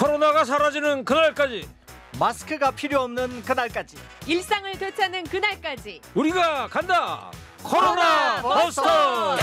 코로나가 사라지는 그날까지 마스크가 필요 없는 그날까지 일상을 되찾는 그날까지 우리가 간다 코로나, 코로나 버스터!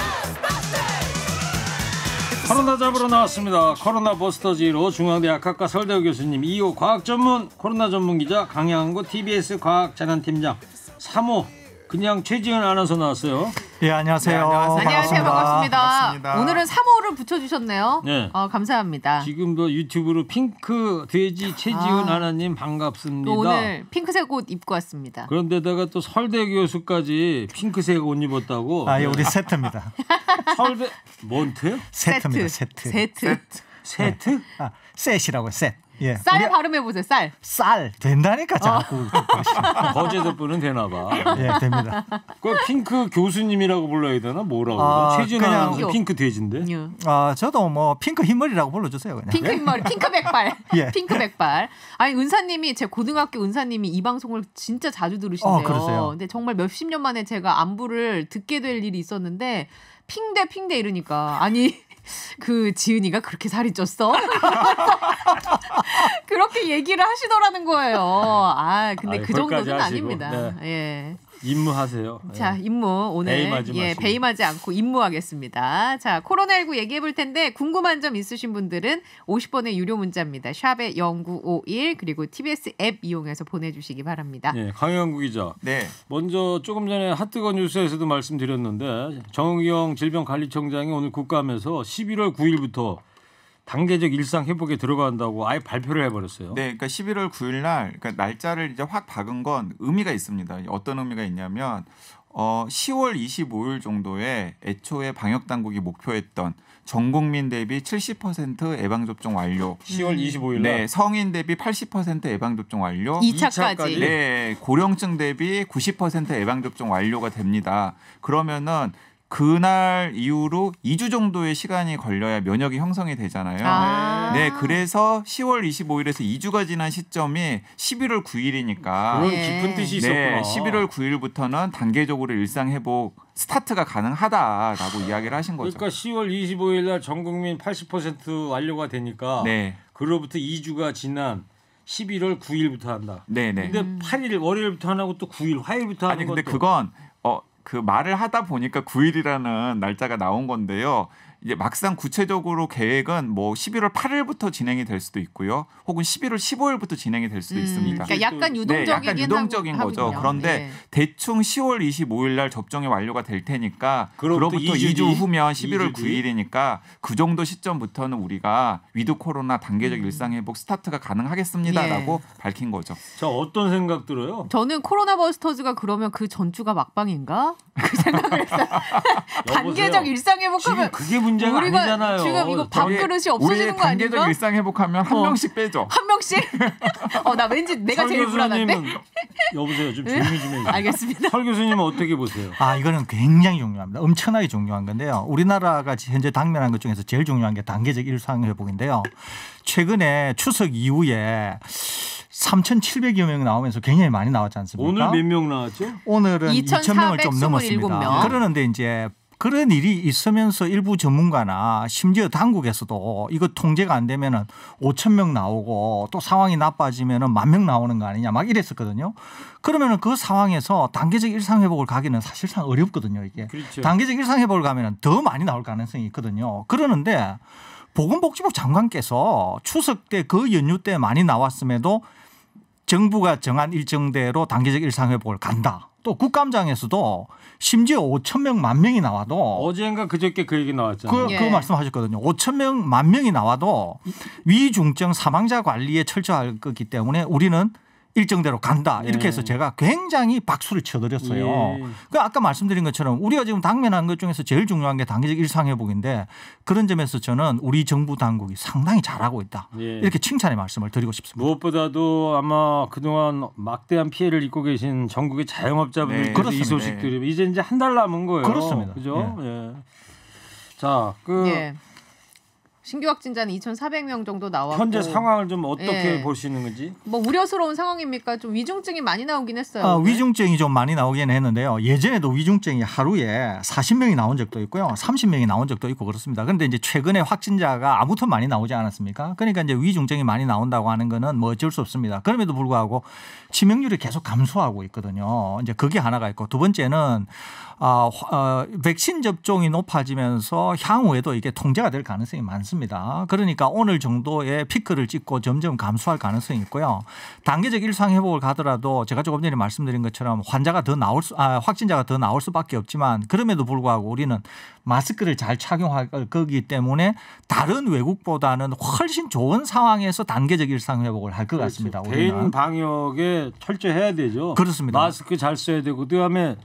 코로나 잡으러 나왔습니다 코로나 버스터지로 중앙대학 학과 설대우 교수님 2호 과학 전문 코로나 전문 기자 강양구 TBS 과학 재난팀장 3호 그냥 최지은 아서 나왔어요 예, 안녕하세요. 네, 안녕하세요. 안녕하세요. 반갑습니다. 반갑습니다. 오늘은 3호를 붙여주셨네요. 네. 어, 감사합니다. 지금도 유튜브로 핑크 돼지 최지은 아. 하나님 반갑습니다. 오늘 핑크색 옷 입고 왔습니다. 그런데다가 또 설대 교수까지 핑크색 옷 입었다고. 아, 예, 우리 세트입니다. 설대 몬트 세트입니다. 세트. 세트. 세트. 네. 세트? 네. 아, 셋이라고 셋. 예. 쌀 발음해 보세요. 쌀. 쌀 된다니까 어. 자꾸. 어. 거제도 분은 되나 봐. 예, 됩니다. 그 핑크 교수님이라고 불러야 되나 뭐라고? 아, 최진아 그냥 그 핑크 돼지인데. 아, 저도 뭐 핑크 흰머리라고 불러 주세요, 그냥. 핑크 흰머리, 핑크 백발. 예. 핑크 백발. 아니, 은사님이 제 고등학교 은사님이 이 방송을 진짜 자주 들으신대요. 어, 그러세요. 근데 정말 몇십 년 만에 제가 안부를 듣게 될 일이 있었는데 핑대 핑대 이러니까 아니 그 지은이가 그렇게 살이 쪘어? 그렇게 얘기를 하시더라는 거예요. 아, 근데 아그 정도는 하시고. 아닙니다. 네. 예. 임무하세요. 예. 자, 임무 오늘 배임하지 예, 마시고. 배임하지 않고 임무하겠습니다. 자, 코로나19 얘기해 볼 텐데 궁금한 점 있으신 분들은 50번의 유료 문자입니다. 샵에 0951 그리고 TBS 앱 이용해서 보내 주시기 바랍니다. 네, 강영구 기자. 네. 먼저 조금 전에 핫뜨거 뉴스에서도 말씀드렸는데 정의용 질병관리청장이 오늘 국감에서 11월 9일부터 단계적 일상 회복에 들어간다고 아예 발표를 해버렸어요. 네, 그러니까 11월 9일 날 그러니까 날짜를 이제 확 박은 건 의미가 있습니다. 어떤 의미가 있냐면 어, 10월 25일 정도에 애초에 방역 당국이 목표했던 전 국민 대비 70% 예방 접종 완료. 10월 25일 음. 날. 네, 성인 대비 80% 예방 접종 완료. 2차까지. 네, 고령층 대비 90% 예방 접종 완료가 됩니다. 그러면은 그날 이후로 2주 정도의 시간이 걸려야 면역이 형성이 되잖아요. 아~ 네, 그래서 10월 25일에서 2주가 지난 시점이 11월 9일이니까 그런 예. 깊은 뜻이 네, 있었구나. 11월 9일부터는 단계적으로 일상 회복 스타트가 가능하다라고 이야기를 하신 거죠. 그러니까 10월 25일 날 전국민 80% 완료가 되니까 네. 그로부터 2주가 지난 11월 9일부터 한다. 네네. 네. 근데 8일 월요일부터 하고 또 9일 화요일부터 하는 아니 근데 것도. 그건 그 말을 하다 보니까 9일이라는 날짜가 나온 건데요. 이제 막상 구체적으로 계획은 뭐 11월 8일부터 진행이 될 수도 있고요. 혹은 11월 15일부터 진행이 될 수도 음, 있습니다. 그러니까 약간 네, 유동적인 네, 약간 유동적인 하고, 거죠. 하군요. 그런데 네. 대충 10월 25일 날 접종이 완료가 될 테니까 그로부터 2주, 2주 후면 11월 2주 9일이니까 그 정도 시점부터는 우리가 위드 코로나 단계적 음. 일상 회복 스타트가 가능하겠습니다라고 예. 밝힌 거죠. 자, 어떤 생각 들어요? 저는 코로나 버스터즈가 그러면 그 전주가 막방인가? 그 생각을 했어요. 단계적 일상 회복하면 문제가 우리가 아니잖아요. 지금 이거 밥그릇이 없어지는 거 아닌가? 단계적 일상 회복하면 한 어. 명씩 빼죠. 한 명씩? 어나 왠지 내가 제일 불안한데. 여보세요. 좀 네? 조용히 좀 해주세요. 알겠습니다. 설 교수님은 어떻게 보세요? 아 이거는 굉장히 중요합니다. 엄청나게 중요한 건데요. 우리나라가 현재 당면한 것 중에서 제일 중요한 게 단계적 일상 회복인데요. 최근에 추석 이후에 3,700여 명 나오면서 굉장히 많이 나왔지 않습니까? 오늘 몇 명 나왔죠? 오늘은 2 4 2 0명을좀넘었 명. 그러는데 이제 그런 일이 있으면서 일부 전문가나 심지어 당국에서도 이거 통제가 안 되면은 5천 명 나오고 또 상황이 나빠지면은 만 명 나오는 거 아니냐 막 이랬었거든요. 그러면은 그 상황에서 단계적 일상 회복을 가기는 사실상 어렵거든요, 이게. 그렇죠. 단계적 일상 회복을 가면은 더 많이 나올 가능성이 있거든요. 그러는데 보건복지부 장관께서 추석 때 그 연휴 때 많이 나왔음에도 정부가 정한 일정대로 단계적 일상 회복을 간다. 또 국감장에서도 심지어 5천 명, 만 명이 나와도 어제인가 그저께 그 얘기 나왔잖아요. 그, 그 예. 말씀하셨거든요. 5천 명, 만 명이 나와도 위중증 사망자 관리에 철저할 거기 때문에 우리는 일정대로 간다 이렇게 해서 예. 제가 굉장히 박수를 쳐드렸어요. 예. 그 아까 말씀드린 것처럼 우리가 지금 당면한 것 중에서 제일 중요한 게 당기적 일상회복인데 그런 점에서 저는 우리 정부 당국이 상당히 잘하고 있다 예. 이렇게 칭찬의 말씀을 드리고 싶습니다. 무엇보다도 아마 그동안 막대한 피해를 입고 계신 전국의 자영업자분들 네. 이 소식 들으 네. 이제 이제 한 달 남은 거예요. 그렇습니다. 그죠? 예. 예. 자, 그 예. 신규 확진자는 2,400명 정도 나왔고 현재 상황을 좀 어떻게 예. 보시는 건지? 뭐 우려스러운 상황입니까? 좀 위중증이 많이 나오긴 했어요. 아, 위중증이 좀 많이 나오긴 했는데요. 예전에도 위중증이 하루에 40명이 나온 적도 있고요. 30명이 나온 적도 있고 그렇습니다. 그런데 이제 최근에 확진자가 아무튼 많이 나오지 않았습니까? 그러니까 이제 위중증이 많이 나온다고 하는 거는 뭐 어쩔 수 없습니다. 그럼에도 불구하고 치명률이 계속 감소하고 있거든요. 이제 그게 하나가 있고 두 번째는 아, 어, 백신 접종이 높아지면서 향후에도 이게 통제가 될 가능성이 많습니다. 않습니다. 그러니까 오늘 정도의 피크를 찍고 점점 감소할 가능성이 있고요. 단계적 일상 회복을 가더라도 제가 조금 전에 말씀드린 것처럼 환자가 더 나올 수, 아, 확진자가 더 나올 수밖에 없지만 그럼에도 불구하고 우리는 마스크를 잘 착용할 거기 때문에 다른 외국보다는 훨씬 좋은 상황에서 단계적 일상 회복을 할것 그렇죠. 같습니다. 개인 방역에 철저해야 되죠. 그렇습니다. 마스크 잘 써야 되고 그다음에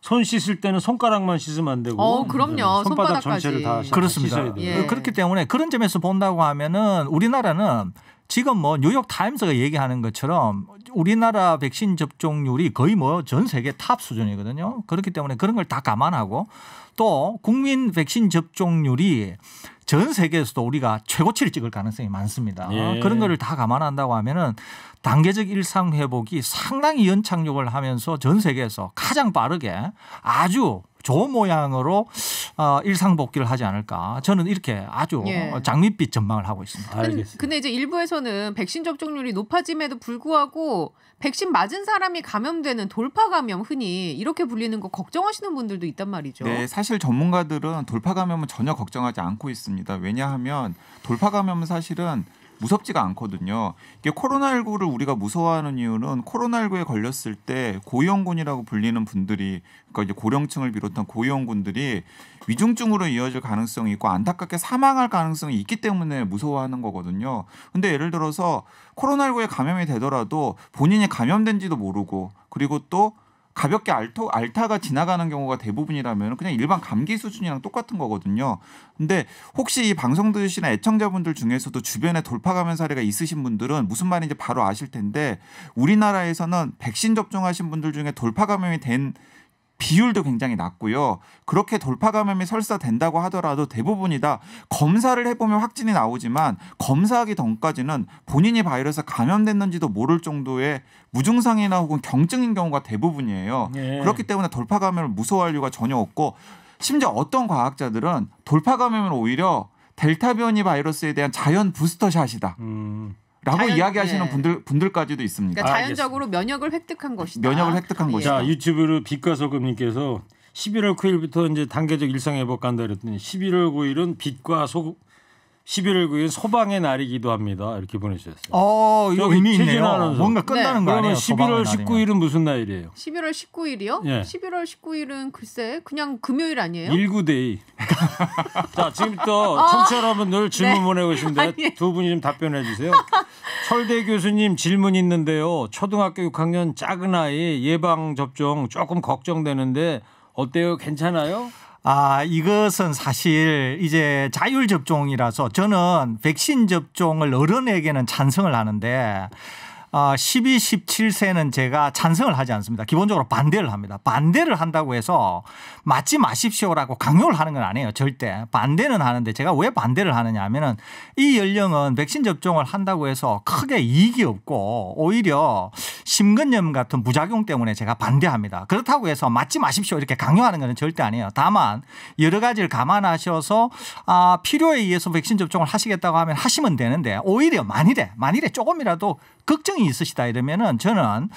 손 씻을 때는 손가락만 씻으면 안 되고 어, 그럼요. 네, 손바닥 손바닥까지. 전체를 다 그렇습니다. 씻어야 돼요. 예. 그렇기 때문에 그런 점에서 본다고 하면은 우리나라는 지금 뭐 뉴욕 타임스가 얘기하는 것처럼 우리나라 백신 접종률이 거의 뭐 전 세계 탑 수준이거든요. 그렇기 때문에 그런 걸 다 감안하고 또 국민 백신 접종률이 전 세계에서도 우리가 최고치를 찍을 가능성이 많습니다. 예. 그런 거를 다 감안한다고 하면은 단계적 일상 회복이 상당히 연착륙을 하면서 전 세계에서 가장 빠르게 아주 좋은 모양으로 어, 일상복귀를 하지 않을까. 저는 이렇게 아주 예. 장밋빛 전망을 하고 있습니다. 근데, 근데 이제 일부에서는 백신 접종률이 높아짐에도 불구하고 백신 맞은 사람이 감염되는 돌파 감염 흔히 이렇게 불리는 거 걱정하시는 분들도 있단 말이죠. 네, 사실 전문가들은 돌파 감염은 전혀 걱정하지 않고 있습니다. 왜냐하면 돌파 감염은 사실은 무섭지가 않거든요. 이게 코로나19를 우리가 무서워하는 이유는 코로나19에 걸렸을 때 고위험군이라고 불리는 분들이 그러니까 이제 고령층을 비롯한 고위험군들이 위중증으로 이어질 가능성이 있고 안타깝게 사망할 가능성이 있기 때문에 무서워하는 거거든요. 근데 예를 들어서 코로나19에 감염이 되더라도 본인이 감염된지도 모르고 그리고 또 가볍게 알토, 알타가 지나가는 경우가 대부분이라면 그냥 일반 감기 수준이랑 똑같은 거거든요. 근데 혹시 이 방송 들으시는 애청자분들 중에서도 주변에 돌파감염 사례가 있으신 분들은 무슨 말인지 바로 아실 텐데 우리나라에서는 백신 접종하신 분들 중에 돌파감염이 된 비율도 굉장히 낮고요. 그렇게 돌파 감염이 설사 된다고 하더라도 대부분이다 검사를 해보면 확진이 나오지만 검사하기 전까지는 본인이 바이러스 감염됐는지도 모를 정도의 무증상이나 혹은 경증인 경우가 대부분이에요. 예. 그렇기 때문에 돌파 감염을 무서워할 이유가 전혀 없고 심지어 어떤 과학자들은 돌파 감염은 오히려 델타 변이 바이러스에 대한 자연 부스터샷이다. 음. 라고 이야기하시는 예. 분들 분들까지도 있습니다. 그러니까 자연적으로 알 면역을 획득한 것이다. 면역을 획득한 예. 것이다. 자 유튜브로 빛과소금님께서 11월 9일부터 이제 단계적 일상 회복 간다 그랬더니 11월 9일은 빛과 소금 11월 9일 소방의 날이기도 합니다. 이렇게 보내주셨어요. 어, 이거 의미 있네요. 아나운서. 뭔가 끝나는 네. 거 아니에요? 11월 19일은 무슨 날이에요? 11월 19일이요? 예. 11월 19일은 글쎄 그냥 금요일 아니에요? 19데이. 자, 지금부터 아. 청취자 여러분들 질문 네. 보내고 계신데 두 분이 좀 답변해 주세요. 철대 교수님 질문 있는데요. 초등학교 6학년 작은 아이 예방 접종 조금 걱정되는데 어때요? 괜찮아요? 아, 이것은 사실 이제 자율 접종이라서 저는 백신 접종을 어른에게는 찬성을 하는데 아, 12, 17세는 제가 찬성을 하지 않습니다. 기본적으로 반대를 합니다. 반대를 한다고 해서 맞지 마십시오라고 강요를 하는 건 아니에요. 절대. 반대는 하는데 제가 왜 반대를 하느냐 하면은 이 연령은 백신 접종을 한다고 해서 크게 이익이 없고 오히려 심근염 같은 부작용 때문에 제가 반대합니다. 그렇다고 해서 맞지 마십시오 이렇게 강요하는 것은 절대 아니에요. 다만 여러 가지를 감안하셔서 아, 필요에 의해서 백신 접종을 하시겠다고 하면 하시면 되는데 오히려 만일에 만일에 조금이라도 걱정이 있으시다 이러면은 저는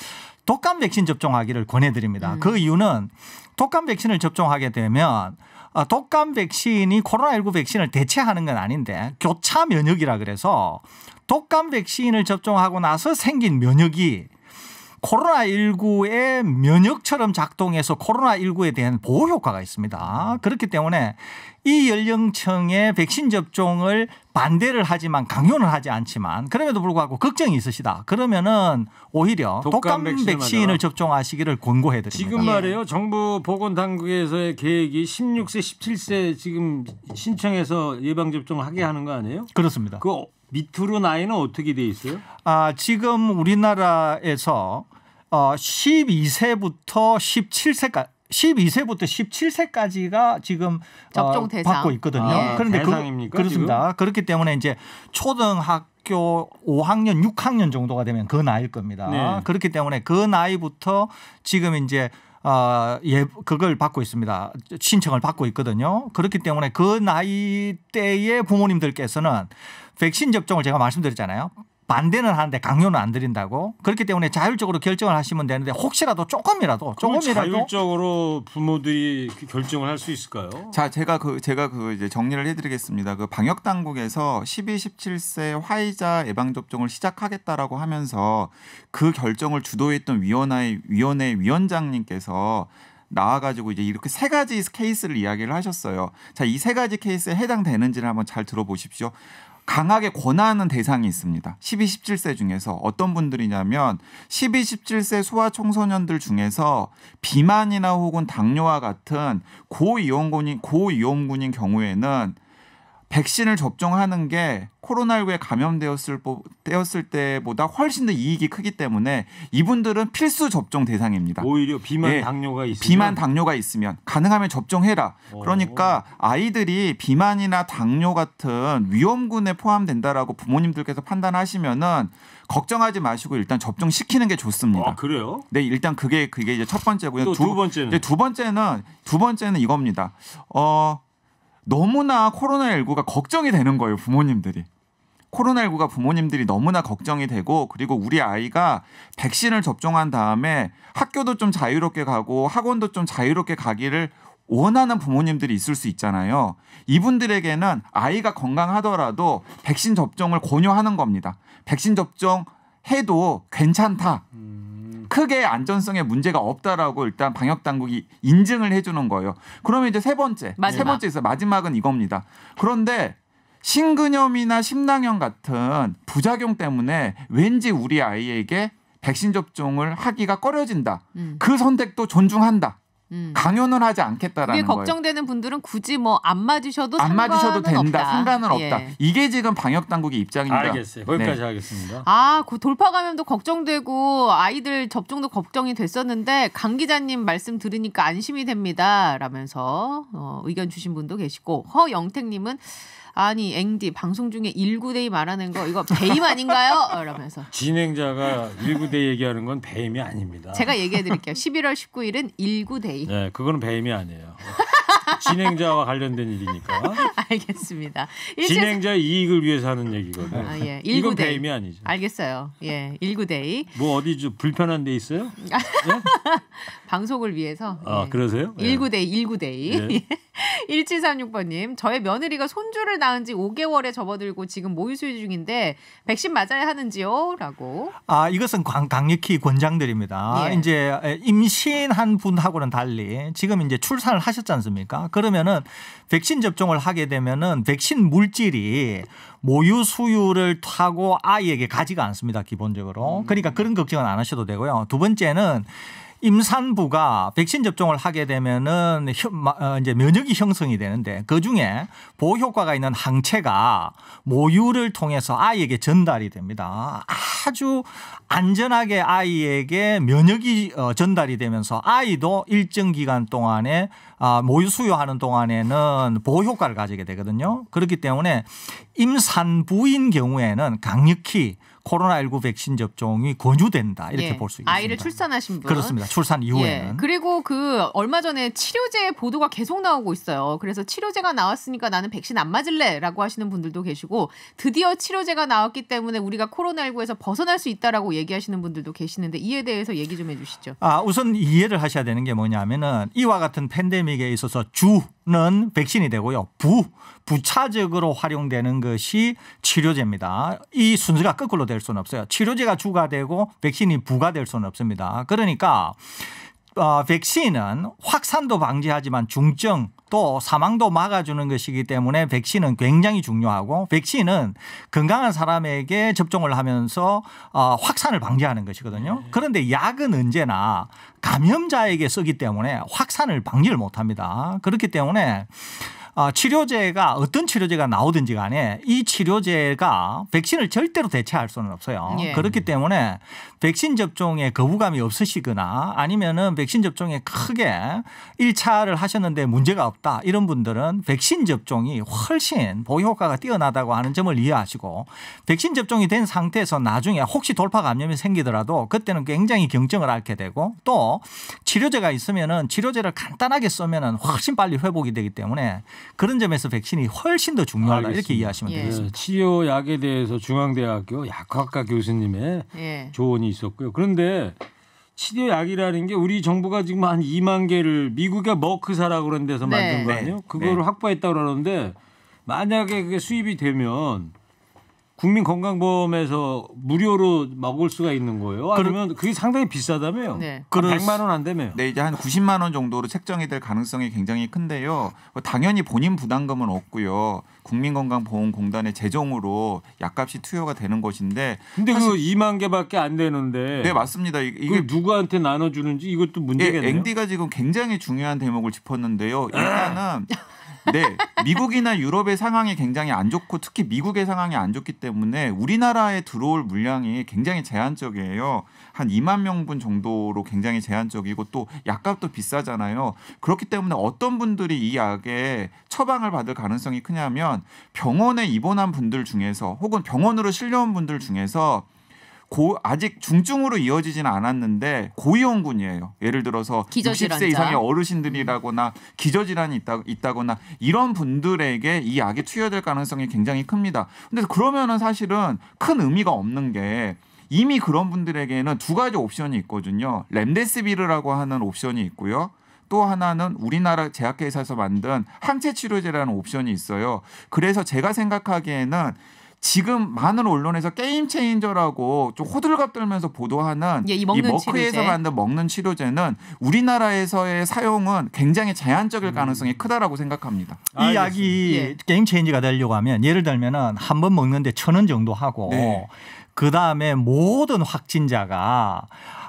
독감 백신 접종하기를 권해드립니다. 음. 그 이유는 독감 백신을 접종하게 되면 어, 독감 백신이 코로나19 백신을 대체하는 건 아닌데 교차 면역이라 그래서 독감 백신을 접종하고 나서 생긴 면역이 코로나19의 면역처럼 작동해서 코로나19에 대한 보호 효과가 있습니다. 그렇기 때문에 이 연령층의 백신 접종을 반대를 하지만 강요는 하지 않지만 그럼에도 불구하고 걱정이 있으시다. 그러면은 오히려 독감, 독감 백신을 맞아. 접종하시기를 권고해 드립니다. 지금 예. 말이에요. 정부 보건 당국에서의 계획이 16세, 17세 지금 신청해서 예방 접종하게 을 하는 거 아니에요? 그렇습니다. 그 밑으로 나이는 어떻게 돼 있어요? 아, 지금 우리나라에서 어, 12세부터 17세까지 12세부터 17세까지가 지금 어, 접종 대상 어, 받고 있거든요. 아, 네. 그런데 그 대상입니까, 그, 렇습니다 그렇기 때문에 이제 초등학교 5학년, 6학년 정도가 되면 그 나이일 겁니다. 네. 그렇기 때문에 그 나이부터 지금 이제 어, 예, 그걸 받고 있습니다. 신청을 받고 있거든요. 그렇기 때문에 그 나이 대의 부모님들께서는 백신 접종을 제가 말씀드렸잖아요. 반대는 하는데 강요는 안 드린다고 그렇기 때문에 자율적으로 결정을 하시면 되는데 혹시라도 조금이라도 조금이라도 자율적으로 부모들이 결정을 할 수 있을까요? 자 제가 그 제가 그 이제 정리를 해드리겠습니다. 그 방역 당국에서 12, 17세 화이자 예방 접종을 시작하겠다라고 하면서 그 결정을 주도했던 위원회 위원회 위원장님께서 나와가지고 이제 이렇게 세 가지 케이스를 이야기를 하셨어요. 자, 이 세 가지 케이스에 해당되는지를 한번 잘 들어보십시오. 강하게 권하는 대상이 있습니다. 12, 17세 중에서 어떤 분들이냐면 12, 17세 소아 청소년들 중에서 비만이나 혹은 당뇨와 같은 고위험군인 고위험군인 경우에는 백신을 접종하는 게 코로나19에 감염되었을 때였을 때보다 훨씬 더 이익이 크기 때문에 이분들은 필수 접종 대상입니다. 오히려 비만 예, 당뇨가 있으면 비만 당뇨가 있으면 가능하면 접종해라. 오. 어. 그러니까 아이들이 비만이나 당뇨 같은 위험군에 포함된다라고 부모님들께서 판단하시면은 걱정하지 마시고 일단 접종시키는 게 좋습니다. 아, 그래요? 네, 일단 그게 그게 이제 첫 번째고요. 두, 번째는 두 번째는 두 번째는 이겁니다. 어 너무나 코로나19가 걱정이 되는 거예요, 부모님들이. 코로나19가 부모님들이 너무나 걱정이 되고 그리고 우리 아이가 백신을 접종한 다음에 학교도 좀 자유롭게 가고 학원도 좀 자유롭게 가기를 원하는 부모님들이 있을 수 있잖아요. 이분들에게는 아이가 건강하더라도 백신 접종을 권유하는 겁니다. 백신 접종 해도 괜찮다. 음. 크게 안전성에 문제가 없다라고 일단 방역 당국이 인증을 해주는 거예요. 그러면 이제 세 번째, 마지막. 세 번째 있어 마지막은 이겁니다. 그런데 심근염이나 심낭염 같은 부작용 때문에 왠지 우리 아이에게 백신 접종을 하기가 꺼려진다. 음. 그 선택도 존중한다. 음. 강요는 하지 않겠다라는 거예요. 걱정되는 분들은 굳이 뭐 안 맞으셔도 안 맞으셔도 된다. 없다. 상관은 예. 없다. 예. 이게 지금 방역 당국의 입장입니다. 알겠어요. 거기까지 네. 하겠습니다. 아, 그 돌파 감염도 걱정되고 아이들 접종도 걱정이 됐었는데 강 기자님 말씀 들으니까 안심이 됩니다라면서 어, 의견 주신 분도 계시고 허영택 님은 아니 앵디 방송 중에 19데이 말하는 거 이거 배임 아닌가요? 어, 이러면서 진행자가 19데이 얘기하는 건 배임이 아닙니다. 제가 얘기해 드릴게요. 11월 19일은 19데이. 네, 그거는 배임이 아니에요. 진행자와 관련된 일이니까. 알겠습니다. 진행자 이익을 위해서 하는 얘기거든. 아, 예. 이건 배임이 아니죠. 알겠어요. 예, 19데이. 뭐 어디 좀 불편한 데 있어요? 예? 방송을 위해서. 아 예. 그러세요? 19데이, 19데이. 1736번님, 저의 며느리가 손주를 낳은 지 5개월에 접어들고 지금 모유 수유 중인데 백신 맞아야 하는지요? 라고. 아, 이것은 강, 강력히 권장드립니다. 예. 이제 임신한 분하고는 달리 지금 이제 출산을 하셨지 않습니까? 그러면은 백신 접종을 하게 되면은 백신 물질이 모유 수유를 타고 아이에게 가지가 않습니다. 기본적으로. 음. 그러니까 그런 걱정은 안 하셔도 되고요. 두 번째는 임산부가 백신 접종을 하게 되면은 어, 이제 면역이 형성이 되는데 그 중에 보호 효과가 있는 항체가 모유를 통해서 아이에게 전달이 됩니다. 아주 안전하게 아이에게 면역이 어, 전달이 되면서 아이도 일정 기간 동안에 아, 모유 수유하는 동안에는 보호 효과를 가지게 되거든요. 그렇기 때문에 임산부인 경우에는 강력히 코로나19 백신 접종이 권유된다 이렇게 예. 볼수 있습니다. 아이를 출산하신 분 그렇습니다. 출산 예. 이후에는 예. 그리고 그 얼마 전에 치료제 보도가 계속 나오고 있어요. 그래서 치료제가 나왔으니까 나는 백신 안 맞을래라고 하시는 분들도 계시고 드디어 치료제가 나왔기 때문에 우리가 코로나19에서 벗어날 수 있다라고 얘기하시는 분들도 계시는데 이에 대해서 얘기 좀 해주시죠. 아 우선 이해를 하셔야 되는 게 뭐냐면은 이와 같은 팬데믹에 있어서 주는 백신이 되고요. 부 부차적으로 활용되는 것이 치료제입니다. 이 순서가 거꾸로 될 수는 없어요. 치료제가 주가 되고 백신이 부과될 수는 없습니다. 그러니까 어, 백신은 확산도 방지하지만 중증 또 사망도 막아주는 것이기 때문에 백신은 굉장히 중요하고 백신은 건강한 사람에게 접종을 하면서 어, 확산을 방지하는 것이거든요. 네. 그런데 약은 언제나 감염자에게 쓰기 때문에 확산을 방지를 못합니다. 그렇기 때문에 어, 치료제가 어떤 치료제가 나오든지 간에 이 치료제가 백신을 절대로 대체할 수는 없어요. 예. 그렇기 때문에 백신 접종에 거부감이 없으시거나 아니면은 백신 접종에 크게 1차를 하셨는데 문제가 없다 이런 분들은 백신 접종이 훨씬 보호 효과가 뛰어나다고 하는 점을 이해하시고 백신 접종이 된 상태에서 나중에 혹시 돌파 감염이 생기더라도 그때는 굉장히 경증을 앓게 되고 또 치료제가 있으면은 치료제를 간단하게 쓰면은 훨씬 빨리 회복이 되기 때문에 그런 점에서 백신이 훨씬 더 중요하다 알겠습니다. 이렇게 이해하시면 예. 되겠습니다. 치료약에 대해서 중앙대학교 약학과 교수님의 예. 조언이 있었고요. 그런데 치료약이라는 게 우리 정부가 지금 한 2만 개를 미국의 머크사라고 그런 데서 네. 만든 거 아니에요? 네. 그거를 네. 확보했다고 그러는데 만약에 그게 수입이 되면 국민 건강보험에서 무료로 먹을 수가 있는 거예요? 그러면 그게 상당히 비싸다며요? 네. 그 100만 원 안되며 네, 이제 한 90만 원 정도로 책정이 될 가능성이 굉장히 큰데요. 뭐 당연히 본인 부담금은 없고요. 국민건강보험공단의 재정으로 약값이 투여가 되는 것인데. 근데 그 2만 개밖에 안 되는데. 네, 맞습니다. 이게 누구한테 나눠주는지 이것도 예, 문제겠네요. 앵디가 지금 굉장히 중요한 대목을 짚었는데요. 일단은 네, 미국이나 유럽의 상황이 굉장히 안 좋고 특히 미국의 상황이 안 좋기 때문에 우리나라에 들어올 물량이 굉장히 제한적이에요. 한 2만 명분 정도로 굉장히 제한적이고 또 약값도 비싸잖아요. 그렇기 때문에 어떤 분들이 이 약에 처방을 받을 가능성이 크냐면 병원에 입원한 분들 중에서 혹은 병원으로 실려온 분들 중에서 고, 아직 중증으로 이어지지는 않았는데 고위험군이에요. 예를 들어서 기저질환자. 60세 이상의 어르신들이라거나 기저질환이 있다, 있다거나 이런 분들에게 이 약이 투여될 가능성이 굉장히 큽니다. 근데 그러면은 사실은 큰 의미가 없는 게 이미 그런 분들에게는 두 가지 옵션이 있거든요. 렘데스비르라고 하는 옵션이 있고요. 또 하나는 우리나라 제약회사에서 만든 항체 치료제라는 옵션이 있어요. 그래서 제가 생각하기에는 지금 많은 언론에서 게임 체인저라고 좀 호들갑 들면서 보도하는 예, 이, 이 머크에서 치료제. 만든 먹는 치료제는 우리나라에서의 사용은 굉장히 제한적일 음. 가능성이 크다라고 생각합니다. 이 아, 약이 예. 게임 체인저가 되려고 하면 예를 들면은 한번 먹는데 천 원 정도 하고 네. 그 다음에 모든 확진자가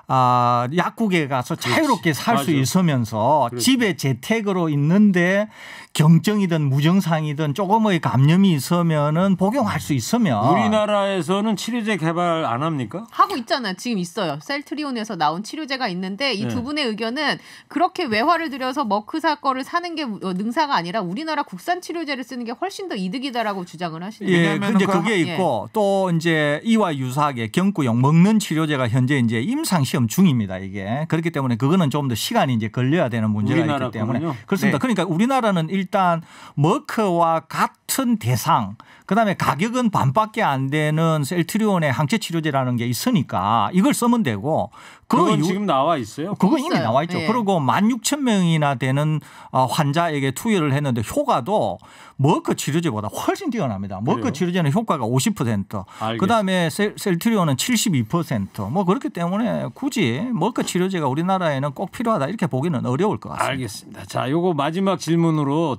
아, 약국에 가서 자유롭게 살 수 있으면서 그렇지. 집에 재택으로 있는데 경증이든 무증상이든 조금의 감염이 있으면은 복용할 수 있으면 우리나라에서는 치료제 개발 안 합니까? 하고 있잖아요. 지금 있어요. 셀트리온에서 나온 치료제가 있는데 이두 네. 분의 의견은 그렇게 외화를 들여서 머크사 거를 사는 게 어, 능사가 아니라 우리나라 국산 치료제를 쓰는 게 훨씬 더 이득이다라고 주장을 하시는 예, 거예요. 예, 근데 그게 그 있고 예. 또 이제 이와 유사하게 경구용 먹는 치료제가 현재 이제 임상 시험 중입니다. 이게 그렇기 때문에 그거는 좀 더 시간이 이제 걸려야 되는 문제가 있기 때문에 거군요. 네. 그렇습니다. 그러니까 우리나라는 일단 머크와 같은 대상 그다음에 가격은 반밖에 안 되는 셀트리온의 항체 치료제라는 게 있으니까 이걸 쓰면 되고 그건 유, 지금 나와 있어요. 그건 있어요. 이미 나와 있죠. 예. 그리고 16,000명이나 되는 어, 환자에게 투여를 했는데 효과도 머크 치료제보다 훨씬 뛰어납니다. 머크 그래요? 치료제는 효과가 50%, 알겠습 그다음에 셀, 트리온은 72%뭐 그렇기 때문에 굳이 머크 치료제가 우리나라에는 꼭 필요하다 이렇게 보기는 어려울 것 같습니다. 알겠습니다. 자, 요거 마지막 질문으로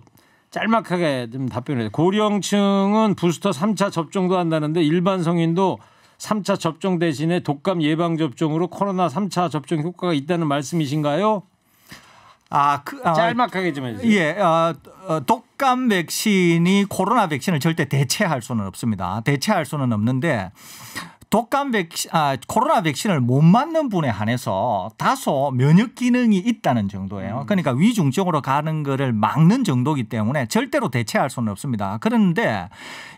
짤막하게 좀 답변해. 을요 고령층은 부스터 3차 접종도 한다는데 일반 성인도 3차 접종 대신에 독감 예방 접종으로 코로나 3차 접종 효과가 있다는 말씀이신가요? 아, 그, 아, 짤막하게 좀 해주세요. 예, 아, 어, 독감 백신이 코로나 백신을 절대 대체할 수는 없습니다. 대체할 수는 없는데 독감 백신, 아, 코로나 백신을 못 맞는 분에 한해서 다소 면역 기능이 있다는 정도예요. 음. 그러니까 위중증으로 가는 거를 막는 정도이기 때문에 절대로 대체할 수는 없습니다. 그런데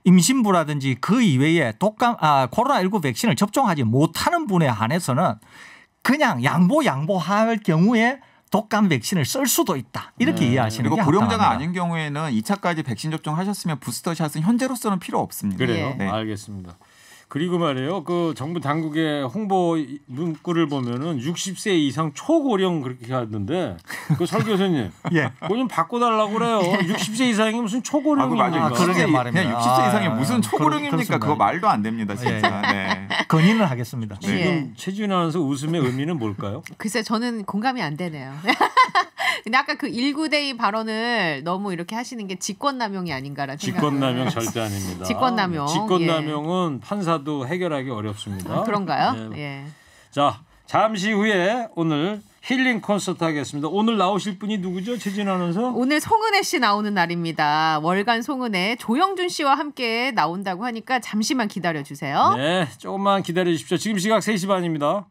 임신부라든지 그 이외에 독감, 아, 코로나19 백신을 접종하지 못하는 분에 한해서는 그냥 양보 양보할 경우에 독감 백신을 쓸 수도 있다. 이렇게 네. 이해하시는 그리고 고령자가 아닌 경우에는 2차까지 백신 접종하셨으면 부스터샷은 현재로서는 필요 없습니다. 그래요? 네. 알겠습니다. 그리고 말이에요. 그 정부 당국의 홍보 문구를 보면은 60세 이상 초고령 그렇게 하던데 그설 교수님, 예, 그좀 바꿔달라고 그래요. 60세 이상이 무슨 초고령이니 아, 그러게 말입니다. 60세 이상이 아, 무슨 초고령입니까? 그거 말도 안 됩니다, 예. 진짜. 예. 네. 건의는 하겠습니다. 지금 예. 최준 아나운서 웃음의 의미는 뭘까요? 글쎄 저는 공감이 안 되네요. 근데 아까 그 1구대의 발언을 너무 이렇게 하시는 게 직권남용이 아닌가라는 직권남용 절대 아닙니다. 직권남용. 예, 직권남용은 예. 판사도 해결하기 어렵습니다. 아, 그런가요? 네. 예. 자, 잠시 후에 오늘 힐링 콘서트 하겠습니다. 오늘 나오실 분이 누구죠? 최진 아나운서? 오늘 송은혜 씨 나오는 날입니다. 월간 송은혜 조영준 씨와 함께 나온다고 하니까 잠시만 기다려 주세요. 네, 조금만 기다려 주십시오. 지금 시각 3시 반입니다.